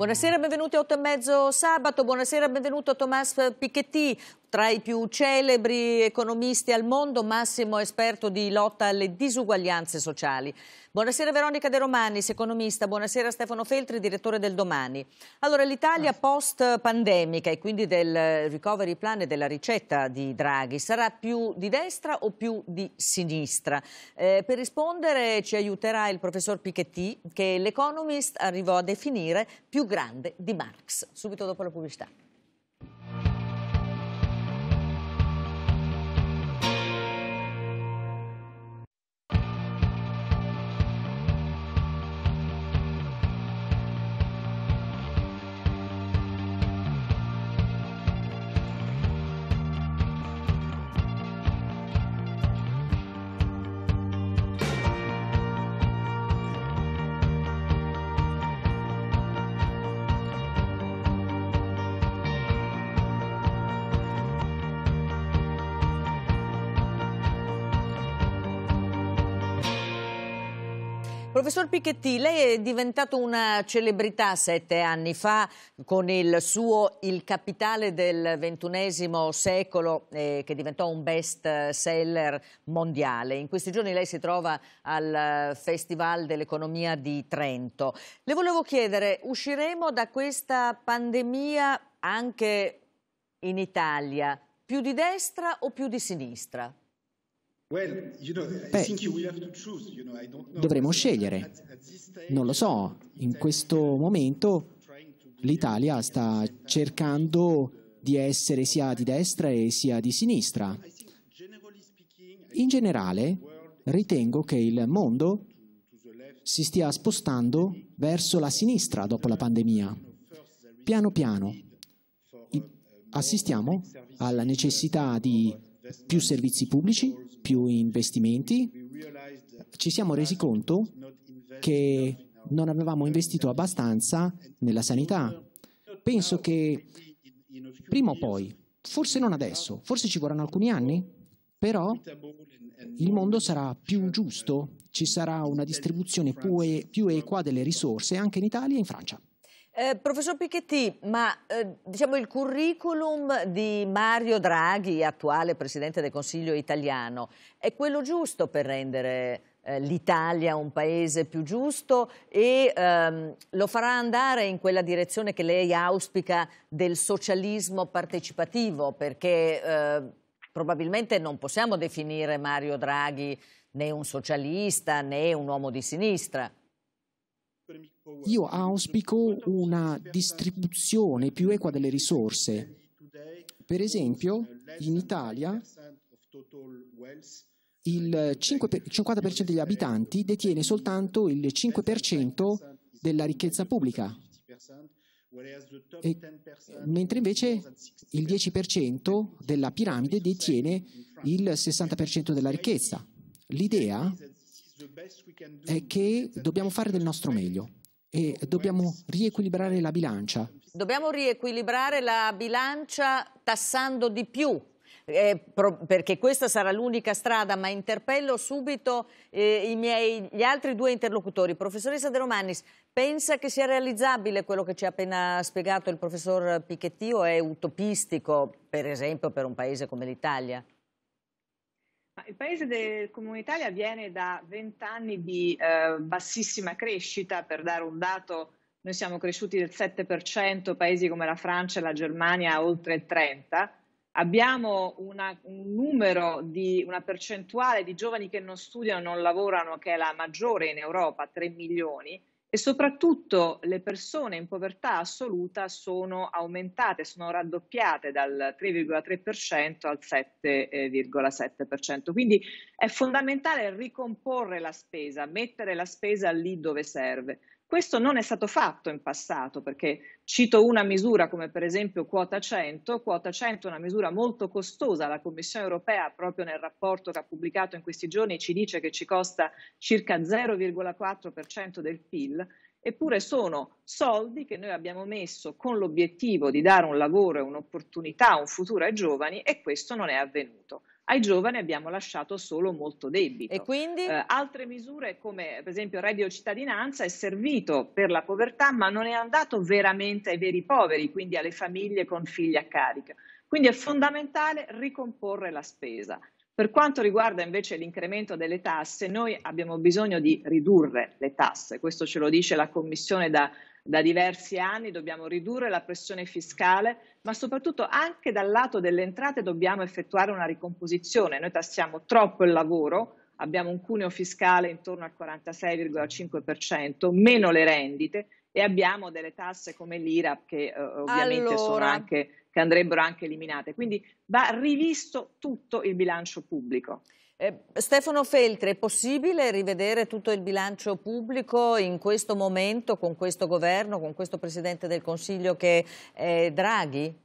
Buonasera, benvenuti a 8 e mezzo sabato, buonasera, benvenuto a Thomas Piketty, tra i più celebri economisti al mondo, Massimo esperto di lotta alle disuguaglianze sociali. Buonasera Veronica De Romanis, economista. Buonasera Stefano Feltri, direttore del Domani. Allora, l'Italia post pandemica e quindi del recovery plan e della ricetta di Draghi sarà più di destra o più di sinistra? Eh, per rispondere ci aiuterà il professor Piketty, che l'Economist arrivò a definire più grande di Marx. Subito dopo la pubblicità. Professor Pichetti, lei è diventato una celebrità sette anni fa con il suo Il capitale del ventunesimo secolo eh, che diventò un best seller mondiale. In questi giorni lei si trova al eh, Festival dell'Economia di Trento. Le volevo chiedere, usciremo da questa pandemia anche in Italia più di destra o più di sinistra? Beh, dovremo scegliere. Non lo so, in questo momento l'Italia sta cercando di essere sia di destra sia di sinistra. In generale, ritengo che il mondo si stia spostando verso la sinistra dopo la pandemia. Piano piano assistiamo alla necessità di più servizi pubblici, più investimenti, ci siamo resi conto che non avevamo investito abbastanza nella sanità. Penso che prima o poi, forse non adesso, forse ci vorranno alcuni anni, però il mondo sarà più giusto, ci sarà una distribuzione più, equa delle risorse anche in Italia e in Francia. Eh, professor Piketty, ma eh, diciamo il curriculum di Mario Draghi, attuale Presidente del Consiglio italiano, è quello giusto per rendere eh, l'Italia un paese più giusto e ehm, lo farà andare in quella direzione che lei auspica del socialismo partecipativo, perché eh, probabilmente non possiamo definire Mario Draghi né un socialista né un uomo di sinistra. Io auspico una distribuzione più equa delle risorse. Per esempio, in Italia il 50% degli abitanti detiene soltanto il 5% della ricchezza pubblica, e, mentre invece il 10% della piramide detiene il 60% della ricchezza. L'idea è che dobbiamo fare del nostro meglio e dobbiamo riequilibrare la bilancia. Dobbiamo riequilibrare la bilancia tassando di più. Eh, pro, perché questa sarà l'unica strada, ma interpello subito eh, miei, gli altri due interlocutori. Professoressa De Romanis, pensa che sia realizzabile quello che ci ha appena spiegato il professor Picchettio? È utopistico, per esempio, per un paese come l'Italia? Il paese del Comune Italia viene da vent'anni di eh, bassissima crescita, per dare un dato, noi siamo cresciuti del 7%, paesi come la Francia e la Germania oltre il 30%, abbiamo una, un numero di una percentuale di giovani che non studiano, non lavorano, che è la maggiore in Europa, 3 milioni, e soprattutto le persone in povertà assoluta sono aumentate, sono raddoppiate dal 3,3% al 7,7%. Quindi è fondamentale ricomporre la spesa, mettere la spesa lì dove serve. Questo non è stato fatto in passato perché cito una misura come per esempio quota 100, quota 100 è una misura molto costosa, la Commissione europea proprio nel rapporto che ha pubblicato in questi giorni ci dice che ci costa circa 0,4% del PIL, eppure sono soldi che noi abbiamo messo con l'obiettivo di dare un lavoro e un'opportunità, un futuro ai giovani e questo non è avvenuto ai giovani abbiamo lasciato solo molto debito. E quindi? Eh, altre misure come per esempio il reddito cittadinanza è servito per la povertà ma non è andato veramente ai veri poveri, quindi alle famiglie con figli a carico. Quindi è fondamentale ricomporre la spesa. Per quanto riguarda invece l'incremento delle tasse, noi abbiamo bisogno di ridurre le tasse, questo ce lo dice la Commissione da da diversi anni dobbiamo ridurre la pressione fiscale, ma soprattutto anche dal lato delle entrate dobbiamo effettuare una ricomposizione. Noi tassiamo troppo il lavoro, abbiamo un cuneo fiscale intorno al 46,5%, meno le rendite e abbiamo delle tasse come l'IRAP che eh, ovviamente allora. anche, che andrebbero anche eliminate. Quindi va rivisto tutto il bilancio pubblico. Eh, Stefano Feltri, è possibile rivedere tutto il bilancio pubblico in questo momento con questo governo, con questo Presidente del Consiglio che è Draghi?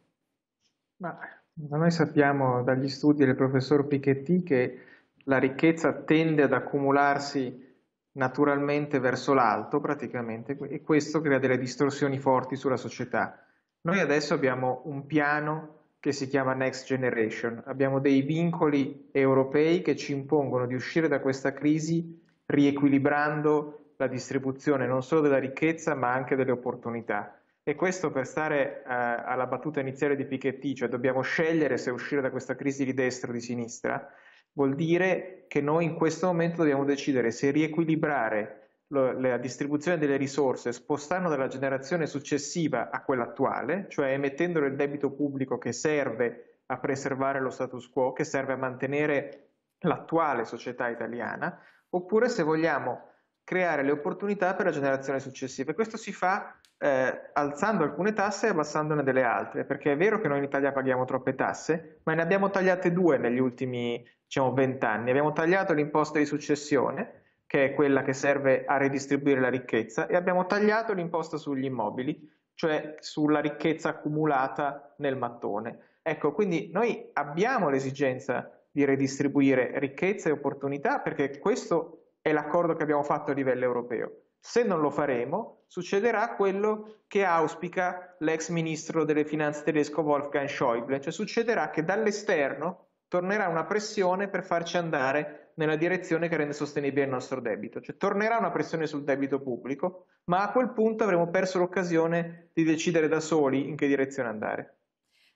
Ma noi sappiamo dagli studi del professor Piketty che la ricchezza tende ad accumularsi naturalmente verso l'alto praticamente e questo crea delle distorsioni forti sulla società. Noi adesso abbiamo un piano che si chiama Next Generation. Abbiamo dei vincoli europei che ci impongono di uscire da questa crisi riequilibrando la distribuzione non solo della ricchezza ma anche delle opportunità. E questo per stare eh, alla battuta iniziale di Piketty, cioè dobbiamo scegliere se uscire da questa crisi di destra o di sinistra, vuol dire che noi in questo momento dobbiamo decidere se riequilibrare la distribuzione delle risorse spostando dalla generazione successiva a quella attuale, cioè emettendolo il debito pubblico che serve a preservare lo status quo, che serve a mantenere l'attuale società italiana, oppure se vogliamo creare le opportunità per la generazione successiva. questo si fa eh, alzando alcune tasse e abbassandone delle altre, perché è vero che noi in Italia paghiamo troppe tasse, ma ne abbiamo tagliate due negli ultimi diciamo, anni. Abbiamo tagliato l'imposta di successione, che è quella che serve a redistribuire la ricchezza, e abbiamo tagliato l'imposta sugli immobili, cioè sulla ricchezza accumulata nel mattone. Ecco, quindi noi abbiamo l'esigenza di redistribuire ricchezza e opportunità perché questo è l'accordo che abbiamo fatto a livello europeo. Se non lo faremo, succederà quello che auspica l'ex ministro delle finanze tedesco Wolfgang Schäuble, cioè succederà che dall'esterno tornerà una pressione per farci andare nella direzione che rende sostenibile il nostro debito, cioè tornerà una pressione sul debito pubblico, ma a quel punto avremo perso l'occasione di decidere da soli in che direzione andare.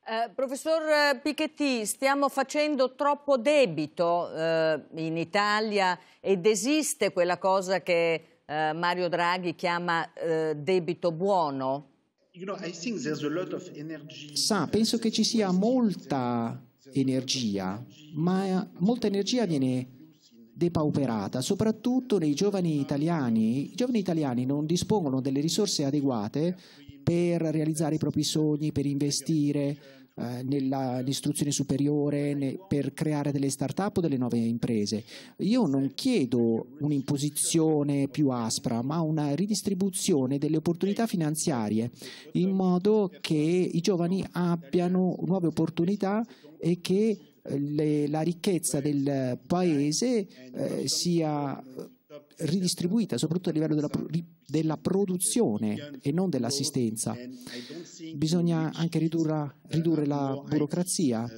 Eh, professor Piketty, stiamo facendo troppo debito eh, in Italia ed esiste quella cosa che eh, Mario Draghi chiama eh, debito buono? Sa, penso che ci sia molta energia, ma molta energia viene depauperata, soprattutto nei giovani italiani. I giovani italiani non dispongono delle risorse adeguate per realizzare i propri sogni, per investire eh, nell'istruzione superiore, ne, per creare delle start-up o delle nuove imprese. Io non chiedo un'imposizione più aspra, ma una ridistribuzione delle opportunità finanziarie in modo che i giovani abbiano nuove opportunità e che le, la ricchezza del paese eh, sia ridistribuita, soprattutto a livello della, della, produzione e non dell'assistenza. Bisogna anche ridurre, ridurre la burocrazia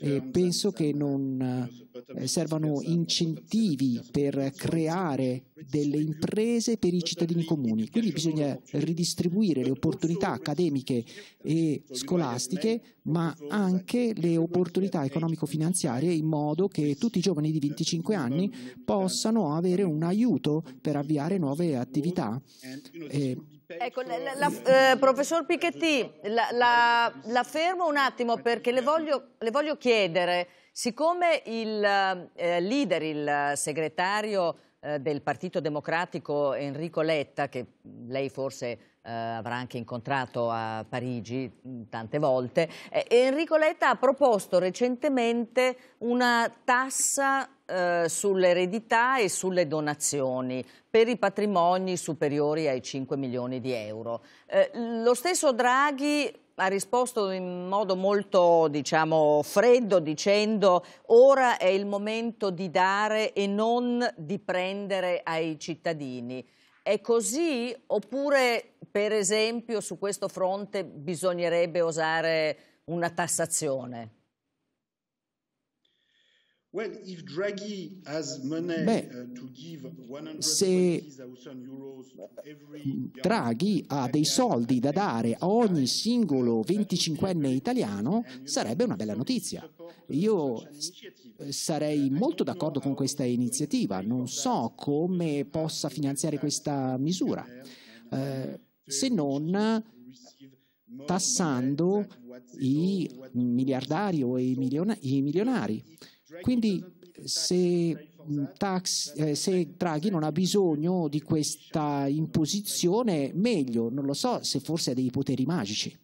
e penso che non eh, servano incentivi per creare delle imprese per i cittadini comuni. Quindi bisogna ridistribuire le opportunità accademiche e scolastiche, ma anche le opportunità economico-finanziarie in modo che tutti i giovani di 25 anni possano avere un aiuto per avviare nuove attività. Eh, Ecco, la, la, eh, professor Piketty, la, la, fermo un attimo perché le voglio, le voglio chiedere Siccome il eh, leader, il segretario eh, del Partito Democratico Enrico Letta, che lei forse eh, avrà anche incontrato a Parigi mm, tante volte, eh, Enrico Letta ha proposto recentemente una tassa eh, sull'eredità e sulle donazioni per i patrimoni superiori ai 5 milioni di euro. Eh, lo stesso Draghi ha risposto in modo molto diciamo, freddo dicendo ora è il momento di dare e non di prendere ai cittadini. È così oppure per esempio su questo fronte bisognerebbe osare una tassazione? Beh, uh, se mm, Draghi ha dei soldi da dare a ogni singolo 25enne italiano, sarebbe una bella notizia. Io eh, sarei molto d'accordo con questa iniziativa, non so come possa finanziare questa misura, eh, se non tassando i miliardari o i milionari quindi se, mm, tax, eh, se, Draghi non ha bisogno di questa imposizione, meglio, non lo so se forse ha dei poteri magici.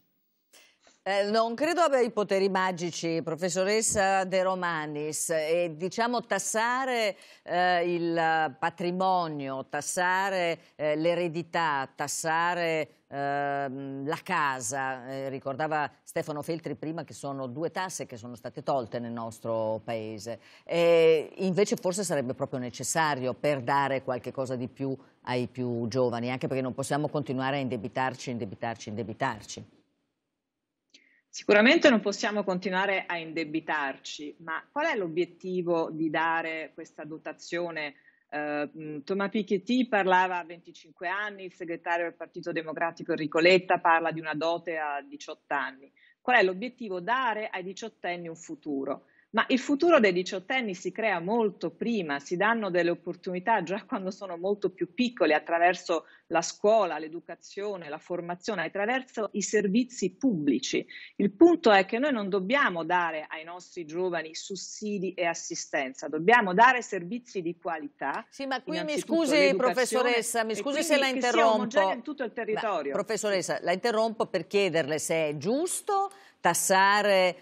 Eh, non credo abbia i poteri magici, professoressa De Romanis, e diciamo tassare eh, il patrimonio, tassare eh, l'eredità, tassare ehm, la casa, eh, ricordava Stefano Feltri prima che sono due tasse che sono state tolte nel nostro paese, e invece forse sarebbe proprio necessario per dare qualche cosa di più ai più giovani, anche perché non possiamo continuare a indebitarci, indebitarci, indebitarci. Sicuramente non possiamo continuare a indebitarci, ma qual è l'obiettivo di dare questa dotazione? Uh, eh, mm, Thomas Piketty parlava a 25 anni, il segretario del Partito Democratico Enrico Letta parla di una dote a 18 anni. Qual è l'obiettivo? Dare ai diciottenni un futuro. Ma il futuro dei diciottenni si crea molto prima, si danno delle opportunità già quando sono molto più piccoli attraverso la scuola, l'educazione, la formazione, attraverso i servizi pubblici. Il punto è che noi non dobbiamo dare ai nostri giovani sussidi e assistenza, dobbiamo dare servizi di qualità. Sì, ma qui mi scusi professoressa, mi scusi se la interrompo. Che sia in tutto il territorio. Ma, professoressa, la interrompo per chiederle se è giusto tassare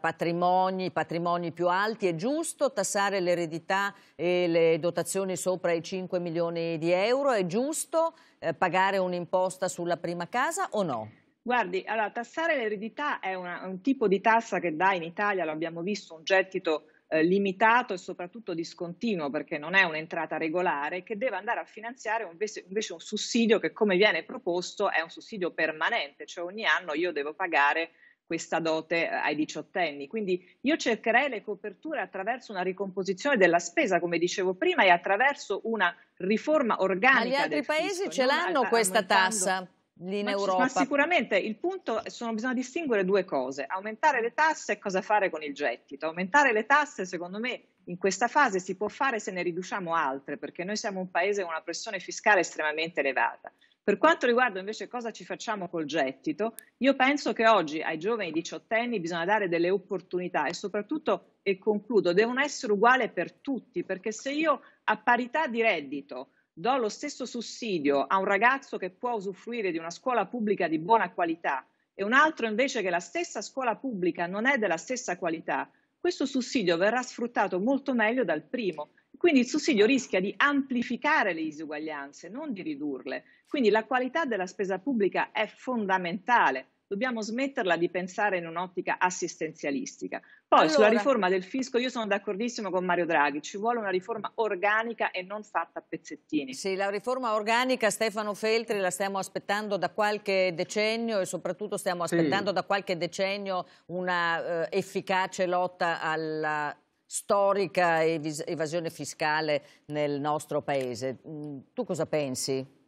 patrimoni, i patrimoni più alti è giusto, tassare l'eredità e le dotazioni sopra i 5 milioni di euro è giusto, eh, pagare un'imposta sulla prima casa o no? Guardi, allora tassare l'eredità è una, un tipo di tassa che dà in Italia, lo abbiamo visto, un gettito eh, limitato e soprattutto discontinuo perché non è un'entrata regolare che deve andare a finanziare invece, un sussidio che come viene proposto è un sussidio permanente, cioè ogni anno io devo pagare questa dote eh, ai diciottenni. Quindi io cercherei le coperture attraverso una ricomposizione della spesa, come dicevo prima, e attraverso una riforma organica. Ma gli altri paesi fisco, ce l'hanno questa tassa? in ma, Europa. Ma sicuramente il punto sono, bisogna distinguere due cose: aumentare le tasse e cosa fare con il gettito. Aumentare le tasse, secondo me, in questa fase si può fare se ne riduciamo altre, perché noi siamo un paese con una pressione fiscale estremamente elevata. Per quanto riguarda invece cosa ci facciamo col gettito, io penso che oggi ai giovani diciottenni bisogna dare delle opportunità e soprattutto, e concludo, devono essere uguali per tutti, perché se io a parità di reddito do lo stesso sussidio a un ragazzo che può usufruire di una scuola pubblica di buona qualità e un altro invece che la stessa scuola pubblica non è della stessa qualità, questo sussidio verrà sfruttato molto meglio dal primo. Quindi il sussidio rischia di amplificare le disuguaglianze, non di ridurle. Quindi la qualità della spesa pubblica è fondamentale dobbiamo smetterla di pensare in un'ottica assistenzialistica. Poi allora, sulla riforma del fisco io sono d'accordissimo con Mario Draghi, ci vuole una riforma organica e non fatta a pezzettini. Sì, la riforma organica Stefano Feltri la stiamo aspettando da qualche decennio e soprattutto stiamo aspettando sì. da qualche decennio una eh, efficace lotta alla storica evasione fiscale nel nostro paese. Mm, tu cosa pensi?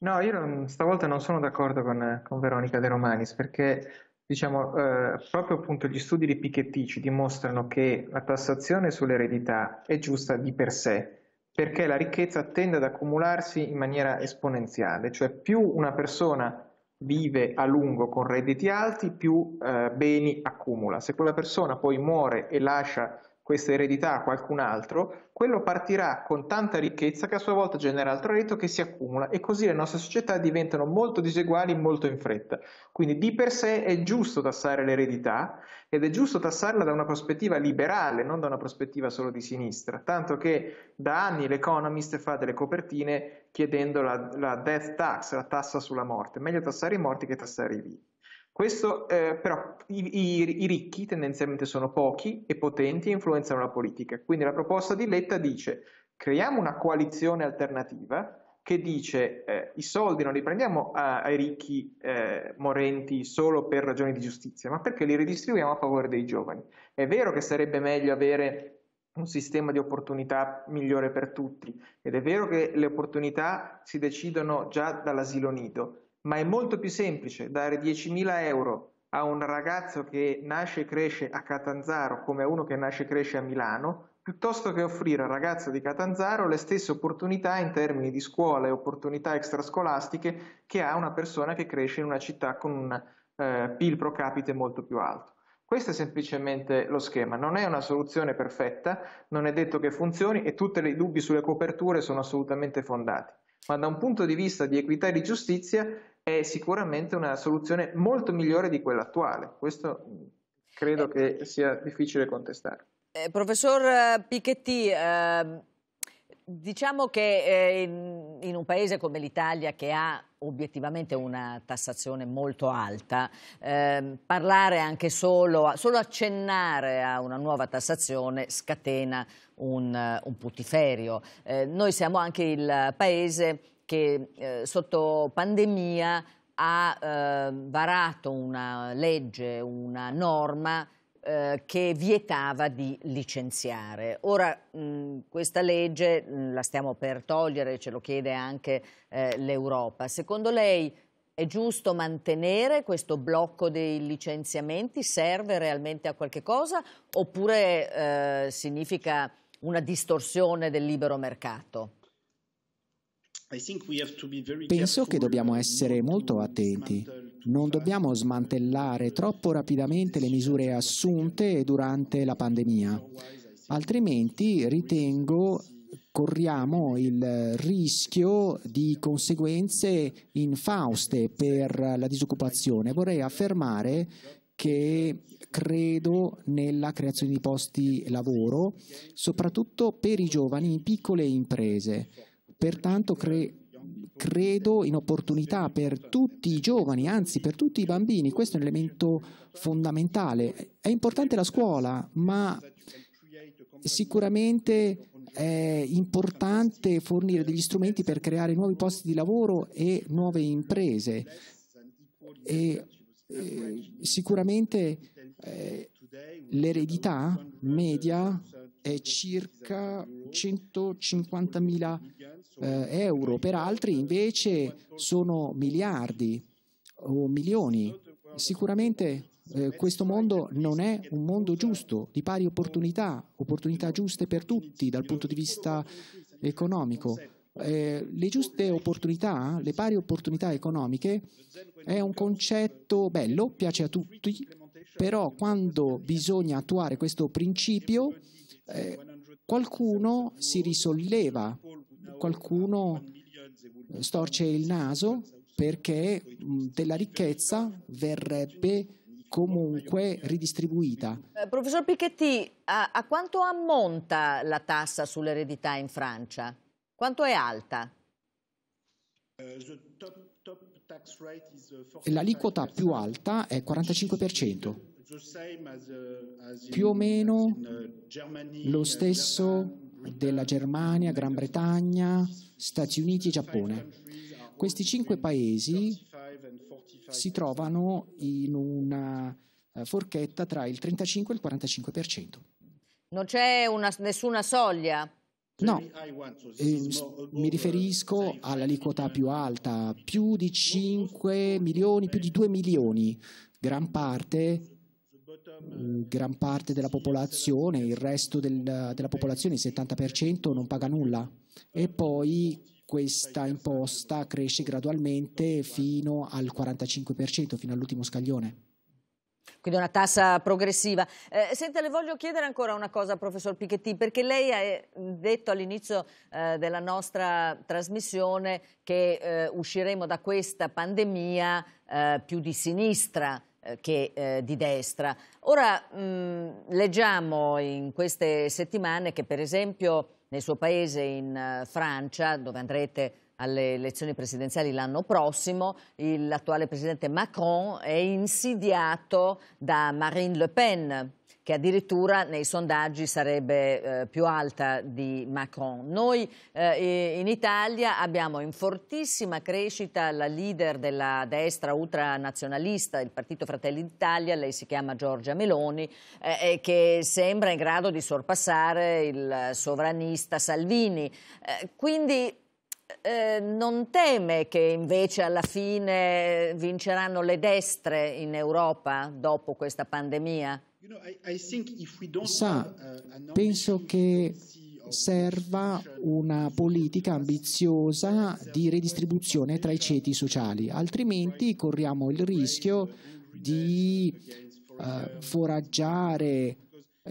No, io non- stavolta non sono d'accordo con, con Veronica De Romanis perché, diciamo, eh, proprio appunto gli studi di Piketty ci dimostrano che la tassazione sull'eredità è giusta di per sé, perché la ricchezza tende ad accumularsi in maniera esponenziale, cioè più una persona vive a lungo con redditi alti, più eh, beni accumula. Se quella persona poi muore e lascia questa eredità a qualcun altro, quello partirà con tanta ricchezza che a sua volta genera altro reddito che si accumula e così le nostre società diventano molto diseguali molto in fretta. Quindi di per sé è giusto tassare l'eredità ed è giusto tassarla da una prospettiva liberale, non da una prospettiva solo di sinistra, tanto che da anni l'Economist fa delle copertine chiedendo la, la death tax, la tassa sulla morte. Meglio tassare i morti che tassare i vivi. Questo, eh, però i, i, i, ricchi tendenzialmente sono pochi e potenti e influenzano la politica. Quindi la proposta di Letta dice creiamo una coalizione alternativa che dice eh, i soldi non li prendiamo a, eh, ai ricchi eh, morenti solo per ragioni di giustizia, ma perché li ridistribuiamo a favore dei giovani. È vero che sarebbe meglio avere un sistema di opportunità migliore per tutti ed è vero che le opportunità si decidono già dall'asilo nido, ma è molto più semplice dare 10.000 euro a un ragazzo che nasce e cresce a Catanzaro come a uno che nasce e cresce a Milano, piuttosto che offrire al ragazzo di Catanzaro le stesse opportunità in termini di scuola e opportunità extrascolastiche che ha una persona che cresce in una città con un eh, PIL pro capite molto più alto. Questo è semplicemente lo schema, non è una soluzione perfetta, non è detto che funzioni e tutti i dubbi sulle coperture sono assolutamente fondati ma da un punto di vista di equità e di giustizia è sicuramente una soluzione molto migliore di quella attuale. Questo mm, credo eh, che sia difficile contestare. Eh, professor Piketty, eh, ehm, diciamo che eh, in, in, un paese come l'Italia che ha obiettivamente una tassazione molto alta, eh, parlare anche solo, solo, accennare a una nuova tassazione scatena un, un putiferio. Eh, noi siamo anche il paese che eh, sotto pandemia ha ehm, varato una legge, una norma eh, che vietava di licenziare. Ora mh, questa legge mh, la stiamo per togliere, ce lo chiede anche eh, l'Europa. Secondo lei è giusto mantenere questo blocco dei licenziamenti? Serve realmente a qualche cosa oppure eh, significa una distorsione del libero mercato? Penso che dobbiamo essere molto attenti non dobbiamo smantellare troppo rapidamente le misure assunte durante la pandemia, altrimenti ritengo corriamo il rischio di conseguenze infauste per la disoccupazione. Vorrei affermare che credo nella creazione di posti lavoro, soprattutto per i giovani in piccole imprese. Pertanto cre- credo in opportunità per tutti i giovani, anzi per tutti i bambini. Questo è un elemento fondamentale. È importante la scuola, ma sicuramente è importante fornire degli strumenti per creare nuovi posti di lavoro e nuove imprese. E, eh, sicuramente eh, l'eredità media è circa 150.000 eh, euro, per altri invece sono miliardi o milioni. Sicuramente eh, questo mondo non è un mondo giusto, di pari opportunità, opportunità giuste per tutti dal punto di vista economico. Eh, le giuste opportunità, le pari opportunità economiche è un concetto bello, piace a tutti, però quando bisogna attuare questo principio eh, qualcuno si risolleva, qualcuno eh, storce il naso perché mm, della ricchezza verrebbe comunque ridistribuita. Eh, professor Piketty, a, a quanto ammonta la tassa sull'eredità in Francia? Quanto è alta? L'aliquota più alta è 45%. Euh, più o euh, meno euh, lo stesso della Germania, Gran Bretagna, Stati Uniti e Giappone. Questi cinque paesi si trovano in una eh, forchetta tra il 35 e il 45%. Non c'è nessuna soglia? No, eh, mi riferisco uh, all'aliquota uh, più alta, più di 5 milioni, più di 2 milioni, gran parte Mm, gran parte della popolazione, il resto del, della popolazione, il 70%, non paga nulla. E poi questa imposta cresce gradualmente fino al 45%, fino all'ultimo scaglione. Quindi una tassa progressiva. Eh, senta, le voglio chiedere ancora una cosa, professor Piketty, perché lei ha eh, detto all'inizio eh, della nostra trasmissione che eh, usciremo da questa pandemia eh, più di sinistra. Eh, che eh, di destra. Ora mh, leggiamo in queste settimane che per esempio nel suo paese in eh, Francia, dove andrete alle elezioni presidenziali l'anno prossimo, l'attuale presidente Macron è insidiato da Marine Le Pen che addirittura nei sondaggi sarebbe eh, più alta di Macron. Noi eh, in Italia abbiamo in fortissima crescita la leader della destra ultranazionalista, il partito Fratelli d'Italia, lei si chiama Giorgia Meloni, eh, eh che sembra in grado di sorpassare il sovranista Salvini. Eh, quindi eh, non teme che invece alla fine vinceranno le destre in Europa dopo questa pandemia? Sa, uh, penso che serva una politica ambiziosa di redistribuzione tra i ceti sociali, altrimenti corriamo il rischio di eh, foraggiare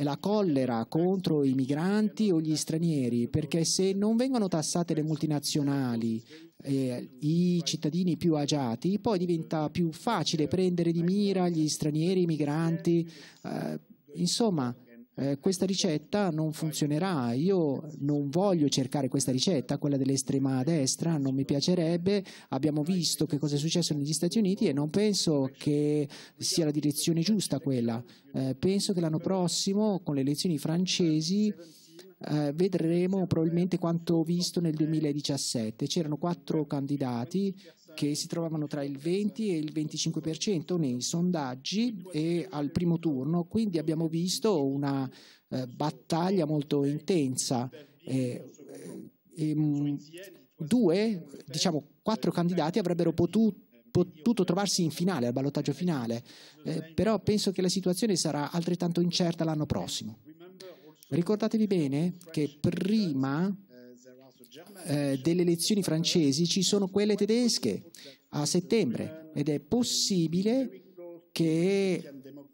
la collera contro i migranti o gli stranieri, perché se non vengono tassate le multinazionali, eh, i cittadini più agiati, poi diventa più facile prendere di mira gli stranieri, i migranti, eh, insomma eh, questa ricetta non funzionerà, io non voglio cercare questa ricetta, quella dell'estrema destra, non mi piacerebbe, abbiamo visto che cosa è successo negli Stati Uniti e non penso che sia la direzione giusta quella, eh, penso che l'anno prossimo con le elezioni francesi eh, vedremo probabilmente quanto visto nel 2017, c'erano quattro candidati, che si trovavano tra il 20 e il 25% nei sondaggi e al primo turno, quindi abbiamo visto una eh, battaglia molto intensa. Eh, eh ehm, due, diciamo quattro candidati avrebbero potuto potuto trovarsi in finale, al ballottaggio finale, eh, però penso che la situazione sarà altrettanto incerta l'anno prossimo. Ricordatevi bene che prima eh, delle elezioni francesi ci sono quelle tedesche a settembre ed è possibile che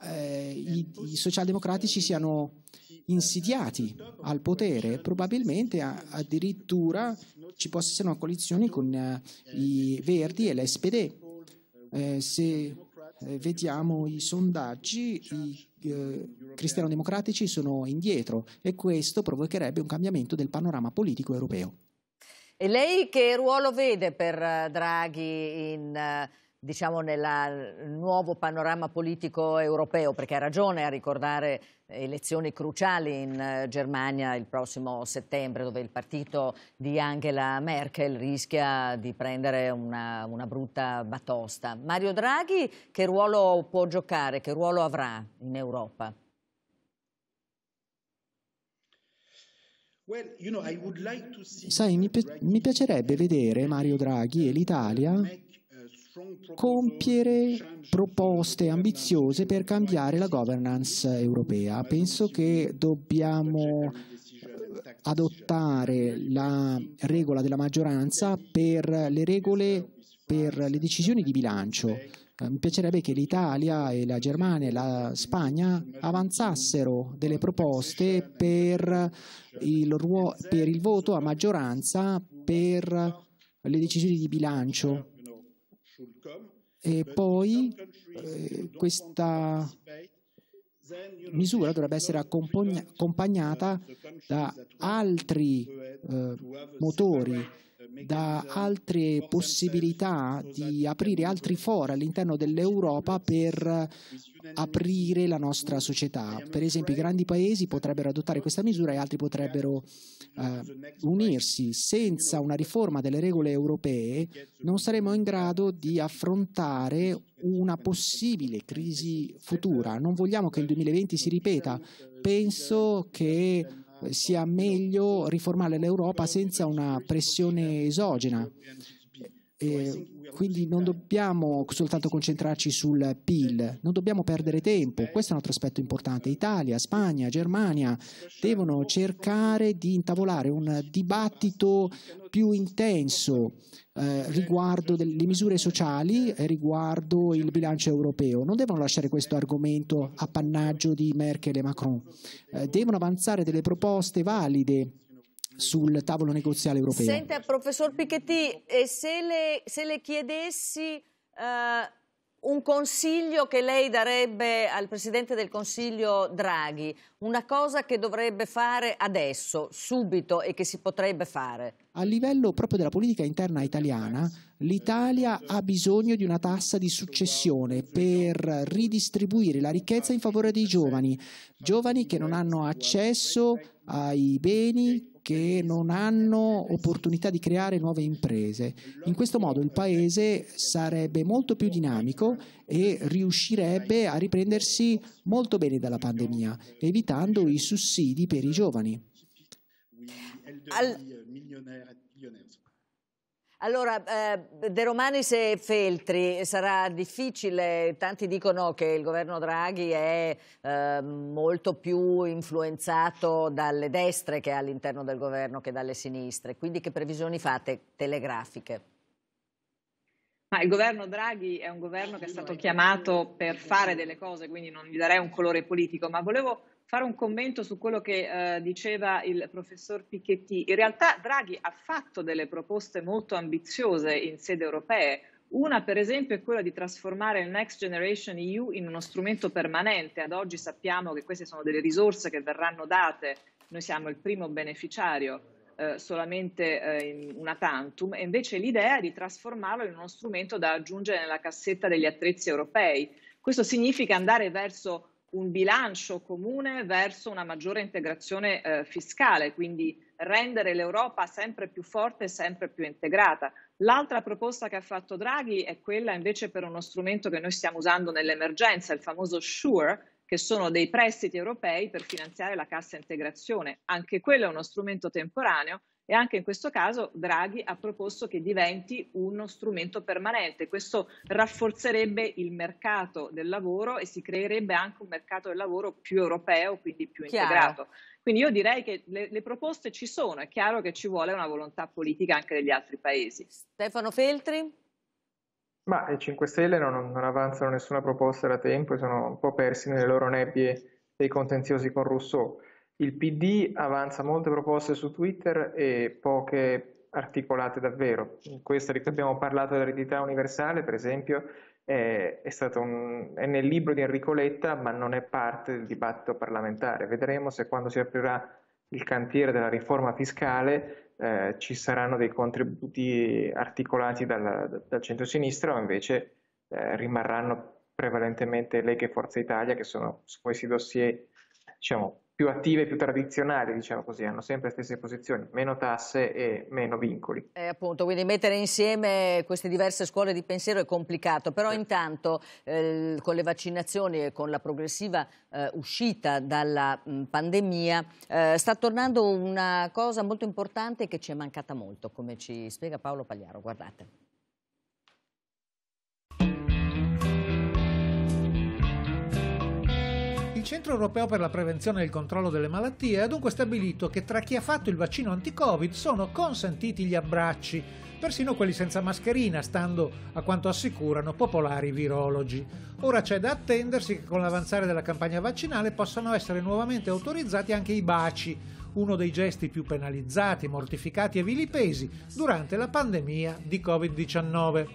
eh, i, i, socialdemocratici siano insidiati al potere, probabilmente a, addirittura ci possa essere una coalizione con eh, i Verdi e l'SPD. Eh, se eh, vediamo i sondaggi, i eh, cristiano-democratici sono indietro e questo provocherebbe un cambiamento del panorama politico europeo. E lei che ruolo vede per eh, Draghi in, eh, diciamo, nel eh, nuovo panorama politico europeo? Perché ha ragione a ricordare elezioni cruciali in Germania il prossimo settembre, dove il partito di Angela Merkel rischia di prendere una, una brutta batosta. Mario Draghi che ruolo può giocare, che ruolo avrà in Europa? Sai, mi, mi piacerebbe vedere Mario Draghi e l'Italia uh, compiere proposte ambiziose per cambiare la governance europea. Penso che dobbiamo adottare la uh, regola della maggioranza per le regole per le decisioni di bilancio eh, mi piacerebbe che l'Italia e la Germania e la Spagna avanzassero delle proposte per il, per il voto a maggioranza per le decisioni di bilancio. E poi eh, questa misura dovrebbe essere accompagnata da altri eh, motori da altre possibilità di aprire altri fori all'interno dell'Europa per aprire la nostra società. Per esempio i grandi paesi potrebbero adottare questa misura e altri potrebbero eh, unirsi. Senza una riforma delle regole europee non saremo in grado di affrontare una possibile crisi futura. Non vogliamo che il 2020 si ripeta. Penso che sia meglio riformare l'Europa senza una pressione esogena Ehm, quindi non dobbiamo soltanto concentrarci sul PIL, non dobbiamo perdere tempo, eh. questo è un altro aspetto importante. Italia, Spagna, Germania devono cercare di intavolare un dibattito più intenso eh, riguardo le misure sociali e riguardo il bilancio europeo. Non devono lasciare questo argomento appannaggio di Merkel e Macron, eh, devono avanzare delle proposte valide sul tavolo negoziale europeo. Senta, professor Piketty, se le, se le chiedessi uh, un consiglio che lei darebbe al Presidente del Consiglio Draghi, una cosa che dovrebbe fare adesso, subito, e che si potrebbe fare? A livello proprio della politica interna italiana, l'Italia ha bisogno di una tassa di successione per ridistribuire la ricchezza in favore dei giovani, giovani che non hanno accesso ai beni, che non hanno opportunità di creare nuove imprese. In questo modo il Paese sarebbe molto più dinamico e riuscirebbe a riprendersi molto bene dalla pandemia, evitando i sussidi per i giovani. Al allora, eh, De Romanis e Feltri, sarà difficile, tanti dicono che il governo Draghi è ehm, molto più influenzato dalle destre che all'interno del governo che dalle sinistre, quindi che previsioni fate telegrafiche? Ma il governo Draghi è un governo che è stato chiamato per fare delle cose, quindi non gli darei un colore politico, ma volevo fare un commento su quello che eh, diceva il professor Picchetti. In realtà Draghi ha fatto delle proposte molto ambiziose in sede europea. Una, per esempio, è quella di trasformare il Next Generation EU in uno strumento permanente. Ad oggi sappiamo che queste sono delle risorse che verranno date. Noi siamo il primo beneficiario eh, solamente eh, in una tantum, e invece l'idea è di trasformarlo in uno strumento da aggiungere nella cassetta degli attrezzi europei. Questo significa andare verso un bilancio comune verso una maggiore integrazione eh, fiscale, quindi rendere l'Europa sempre più forte e sempre più integrata. L'altra proposta che ha fatto Draghi è quella invece per uno strumento che noi stiamo usando nell'emergenza, il famoso SURE, che sono dei prestiti europei per finanziare la cassa integrazione. Anche quello è uno strumento temporaneo e anche in questo caso Draghi ha proposto che diventi uno strumento permanente. Questo rafforzerebbe il mercato del lavoro e si creerebbe anche un mercato del lavoro più europeo, quindi più Chiaro. integrato. Quindi io direi che le, le, proposte ci sono, è chiaro che ci vuole una volontà politica anche degli altri paesi. Stefano Feltri? Ma i 5 Stelle non, non avanzano nessuna proposta da tempo e sono un po' persi nelle loro nebbie dei contenziosi con Rousseau. Il PD avanza molte proposte su Twitter e poche articolate davvero. Questa di cui abbiamo parlato dell'eredità universale, per esempio, è, è, un, è, nel libro di Enrico Letta, ma non è parte del dibattito parlamentare. Vedremo se quando si aprirà il cantiere della riforma fiscale eh, ci saranno dei contributi articolati dal, dal centro-sinistra o invece eh, rimarranno prevalentemente Lega e Forza Italia, che sono su questi dossier diciamo, più attive più tradizionali, diciamo così, hanno sempre le stesse posizioni, meno tasse e meno vincoli. Eh, appunto, quindi mettere insieme queste diverse scuole di pensiero è complicato, però sì. intanto eh, con le vaccinazioni e con la progressiva eh, uscita dalla mh, mm, pandemia eh, sta tornando una cosa molto importante che ci è mancata molto, come ci spiega Paolo Pagliaro, guardate. il Centro Europeo per la Prevenzione e il Controllo delle Malattie ha dunque stabilito che tra chi ha fatto il vaccino anti-Covid sono consentiti gli abbracci, persino quelli senza mascherina, stando a quanto assicurano popolari virologi. Ora c'è da attendersi che con l'avanzare della campagna vaccinale possano essere nuovamente autorizzati anche i baci, uno dei gesti più penalizzati, mortificati e vilipesi durante la pandemia di Covid-19.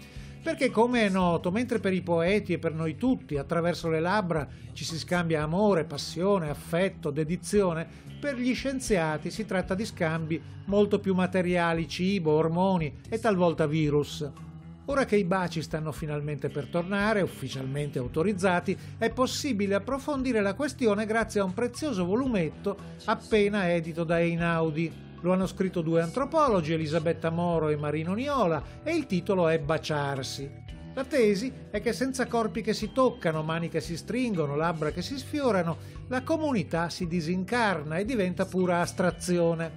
Perché come è noto, mentre per i poeti e per noi tutti attraverso le labbra ci si scambia amore, passione, affetto, dedizione, per gli scienziati si tratta di scambi molto più materiali, cibo, ormoni e talvolta virus. Ora che i baci stanno finalmente per tornare, ufficialmente autorizzati, è possibile approfondire la questione grazie a un prezioso volumetto appena edito da Einaudi. Lo hanno scritto due antropologi, Elisabetta Moro e Marino Niola, e il titolo è Baciarsi. La tesi è che senza corpi che si toccano, mani che si stringono, labbra che si sfiorano, la comunità si disincarna e diventa pura astrazione.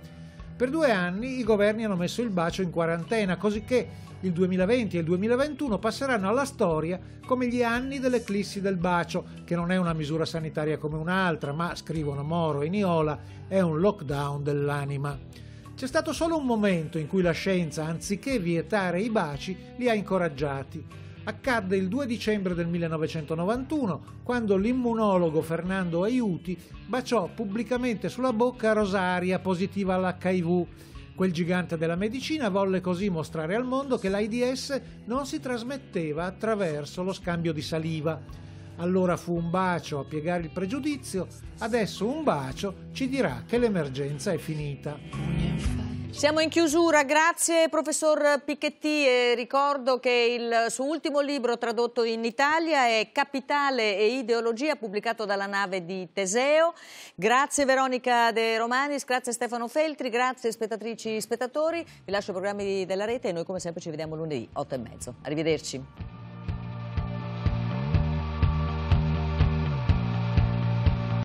Per due anni i governi hanno messo il bacio in quarantena, cosicché il 2020 e il 2021 passeranno alla storia come gli anni dell'eclissi del bacio, che non è una misura sanitaria come un'altra, ma, scrivono Moro e Niola, è un lockdown dell'anima. C'è stato solo un momento in cui la scienza, anziché vietare i baci, li ha incoraggiati accadde il 2 dicembre del 1991, quando l'immunologo Fernando Aiuti baciò pubblicamente sulla bocca Rosaria positiva all'HIV Quel gigante della medicina volle così mostrare al mondo che l'AIDS non si trasmetteva attraverso lo scambio di saliva. Allora fu un bacio a piegare il pregiudizio, adesso un bacio ci dirà che l'emergenza è finita. Siamo in chiusura, grazie professor Picchetti e ricordo che il suo ultimo libro tradotto in Italia è Capitale e ideologia pubblicato dalla nave di Teseo. Grazie Veronica De Romanis, grazie Stefano Feltri, grazie spettatrici e spettatori. Vi lascio i programmi della rete e noi come sempre ci vediamo lunedì 8 e mezzo. Arrivederci.